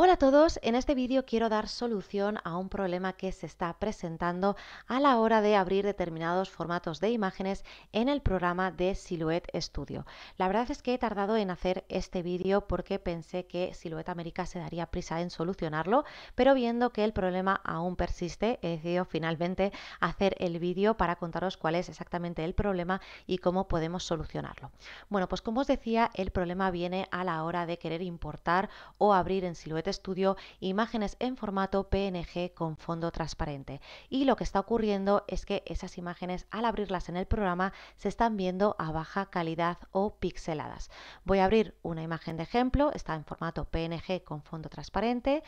Hola a todos, en este vídeo quiero dar solución a un problema que se está presentando a la hora de abrir determinados formatos de imágenes en el programa de Silhouette Studio. La verdad es que he tardado en hacer este vídeo porque pensé que Silhouette América se daría prisa en solucionarlo, pero viendo que el problema aún persiste, he decidido finalmente hacer el vídeo para contaros cuál es exactamente el problema y cómo podemos solucionarlo. Bueno, pues como os decía, el problema viene a la hora de querer importar o abrir en Silhouette estudio imágenes en formato PNG con fondo transparente. Y lo que está ocurriendo es que esas imágenes al abrirlas en el programa se están viendo a baja calidad o pixeladas. Voy a abrir una imagen de ejemplo, está en formato PNG con fondo transparente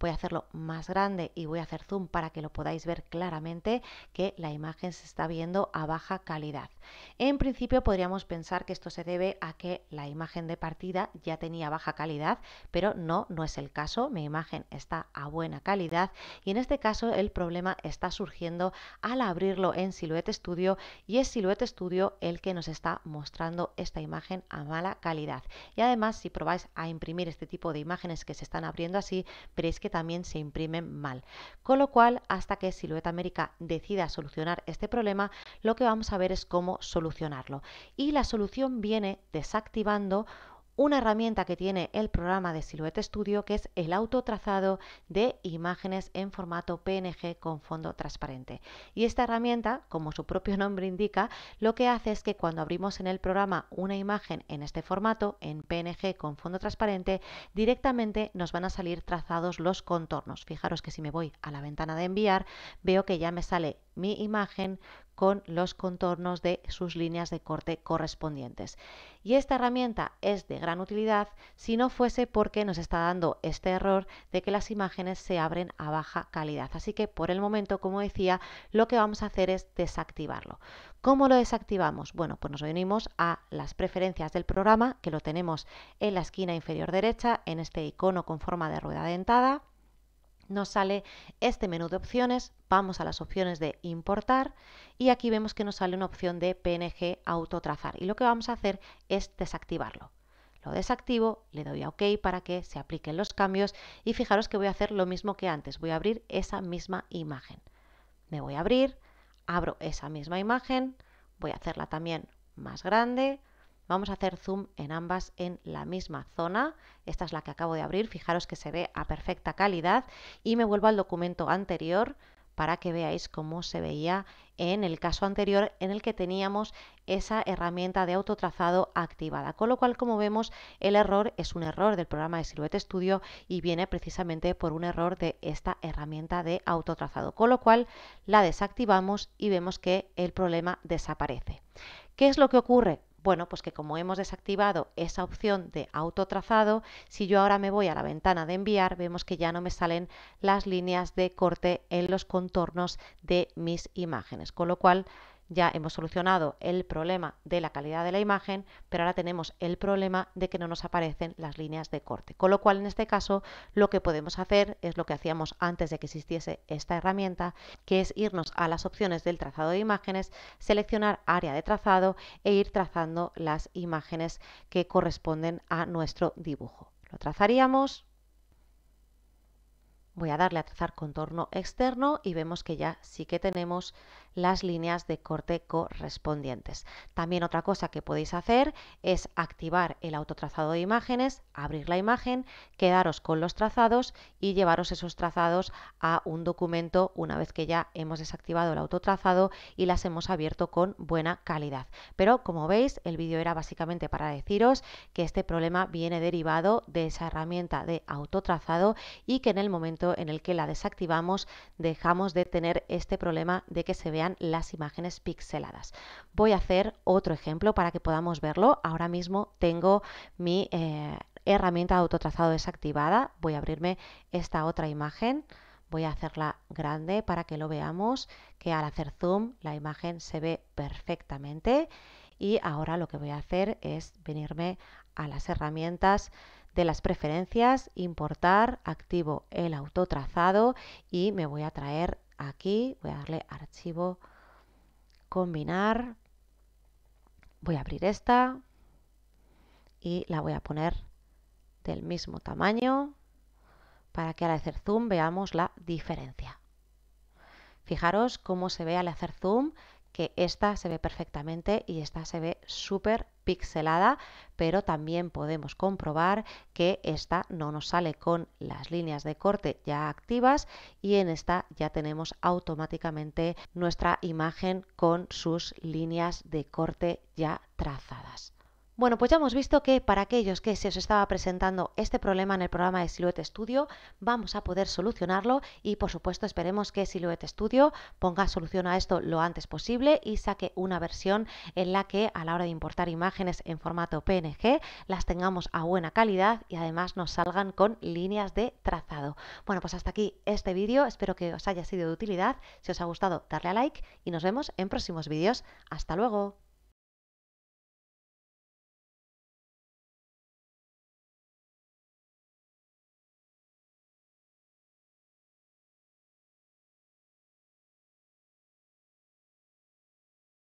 voy a hacerlo más grande y voy a hacer zoom para que lo podáis ver claramente que la imagen se está viendo a baja calidad. En principio podríamos pensar que esto se debe a que la imagen de partida ya tenía baja calidad, pero no, no es el caso. Mi imagen está a buena calidad y en este caso el problema está surgiendo al abrirlo en Silhouette Studio y es Silhouette Studio el que nos está mostrando esta imagen a mala calidad. Y además si probáis a imprimir este tipo de imágenes que se están abriendo así, veréis que que también se imprimen mal. Con lo cual, hasta que Silueta América decida solucionar este problema, lo que vamos a ver es cómo solucionarlo. Y la solución viene desactivando una herramienta que tiene el programa de Silhouette Studio que es el autotrazado de imágenes en formato PNG con fondo transparente. Y esta herramienta, como su propio nombre indica, lo que hace es que cuando abrimos en el programa una imagen en este formato, en PNG con fondo transparente, directamente nos van a salir trazados los contornos. Fijaros que si me voy a la ventana de enviar, veo que ya me sale mi imagen con los contornos de sus líneas de corte correspondientes. Y esta herramienta es de gran utilidad si no fuese porque nos está dando este error de que las imágenes se abren a baja calidad. Así que por el momento, como decía, lo que vamos a hacer es desactivarlo. ¿Cómo lo desactivamos? Bueno, pues nos venimos a las preferencias del programa, que lo tenemos en la esquina inferior derecha, en este icono con forma de rueda dentada nos sale este menú de opciones, vamos a las opciones de importar y aquí vemos que nos sale una opción de PNG autotrazar y lo que vamos a hacer es desactivarlo. Lo desactivo, le doy a OK para que se apliquen los cambios y fijaros que voy a hacer lo mismo que antes, voy a abrir esa misma imagen. Me voy a abrir, abro esa misma imagen, voy a hacerla también más grande, Vamos a hacer zoom en ambas en la misma zona. Esta es la que acabo de abrir. Fijaros que se ve a perfecta calidad. Y me vuelvo al documento anterior para que veáis cómo se veía en el caso anterior en el que teníamos esa herramienta de autotrazado activada. Con lo cual, como vemos, el error es un error del programa de Silhouette Studio y viene precisamente por un error de esta herramienta de autotrazado. Con lo cual, la desactivamos y vemos que el problema desaparece. ¿Qué es lo que ocurre? Bueno, pues que como hemos desactivado esa opción de autotrazado, si yo ahora me voy a la ventana de enviar, vemos que ya no me salen las líneas de corte en los contornos de mis imágenes, con lo cual ya hemos solucionado el problema de la calidad de la imagen, pero ahora tenemos el problema de que no nos aparecen las líneas de corte. Con lo cual, en este caso, lo que podemos hacer es lo que hacíamos antes de que existiese esta herramienta, que es irnos a las opciones del trazado de imágenes, seleccionar área de trazado e ir trazando las imágenes que corresponden a nuestro dibujo. Lo trazaríamos, voy a darle a trazar contorno externo y vemos que ya sí que tenemos las líneas de corte correspondientes. También otra cosa que podéis hacer es activar el autotrazado de imágenes, abrir la imagen, quedaros con los trazados y llevaros esos trazados a un documento una vez que ya hemos desactivado el autotrazado y las hemos abierto con buena calidad. Pero como veis, el vídeo era básicamente para deciros que este problema viene derivado de esa herramienta de autotrazado y que en el momento en el que la desactivamos dejamos de tener este problema de que se vea las imágenes pixeladas. Voy a hacer otro ejemplo para que podamos verlo. Ahora mismo tengo mi eh, herramienta de autotrazado desactivada. Voy a abrirme esta otra imagen. Voy a hacerla grande para que lo veamos, que al hacer zoom la imagen se ve perfectamente. Y ahora lo que voy a hacer es venirme a las herramientas de las preferencias, importar, activo el autotrazado y me voy a traer aquí, voy a darle archivo, combinar, voy a abrir esta y la voy a poner del mismo tamaño para que al hacer zoom veamos la diferencia. Fijaros cómo se ve al hacer zoom que esta se ve perfectamente y esta se ve súper pixelada, pero también podemos comprobar que esta no nos sale con las líneas de corte ya activas y en esta ya tenemos automáticamente nuestra imagen con sus líneas de corte ya trazadas. Bueno, pues ya hemos visto que para aquellos que se os estaba presentando este problema en el programa de Silhouette Studio, vamos a poder solucionarlo y por supuesto esperemos que Silhouette Studio ponga solución a esto lo antes posible y saque una versión en la que a la hora de importar imágenes en formato PNG las tengamos a buena calidad y además nos salgan con líneas de trazado. Bueno, pues hasta aquí este vídeo, espero que os haya sido de utilidad, si os ha gustado darle a like y nos vemos en próximos vídeos. ¡Hasta luego!